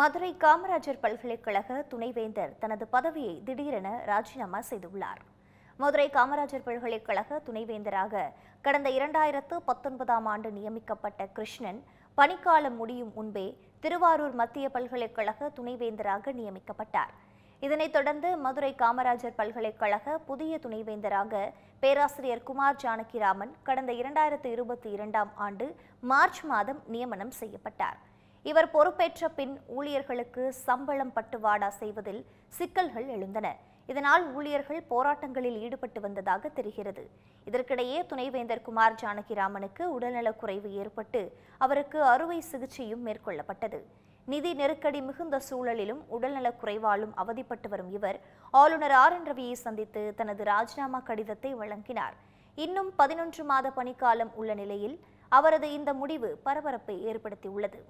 மதுரை காமராஜர் பல்கலைக்கழக துணைவேந்தர் தனது பதவியை திடீரென ராஜினாமா செய்துள்ளார் மதுரை காமராஜர் பல்கலைக்கழக துணைவேந்தராக கடந்த இரண்டாயிரத்து பத்தொன்பதாம் ஆண்டு நியமிக்கப்பட்ட கிருஷ்ணன் பணிக்காலம் முடியும் முன்பே திருவாரூர் மத்திய பல்கலைக்கழக துணைவேந்தராக நியமிக்கப்பட்டார் இதனைத் தொடர்ந்து மதுரை காமராஜர் பல்கலைக்கழக புதிய துணைவேந்தராக பேராசிரியர் குமார் ஜானகிராமன் கடந்த இரண்டாயிரத்து இருபத்தி இரண்டாம் ஆண்டு மார்ச் மாதம் நியமனம் செய்யப்பட்டார் இவர் பொறுப்பேற்ற பின் ஊழியர்களுக்கு சம்பளம் பட்டுவாடா செய்வதில் சிக்கல்கள் எழுந்தன இதனால் ஊழியர்கள் போராட்டங்களில் ஈடுபட்டு வந்ததாக தெரிகிறது இதற்கிடையே துணைவேந்தர் குமார் ஜானகிராமனுக்கு உடல்நலக்குறைவு ஏற்பட்டு அவருக்கு அறுவை சிகிச்சையும் மேற்கொள்ளப்பட்டது நிதி நெருக்கடி மிகுந்த சூழலிலும் உடல்நலக் குறைவாலும் அவதிப்பட்டு வரும் இவர் ஆளுநர் ஆர் என் ரவியை சந்தித்து தனது ராஜினாமா கடிதத்தை வழங்கினார் இன்னும் பதினொன்று மாத பணிக்காலம் உள்ள நிலையில் அவரது இந்த முடிவு பரபரப்பை ஏற்படுத்தியுள்ளது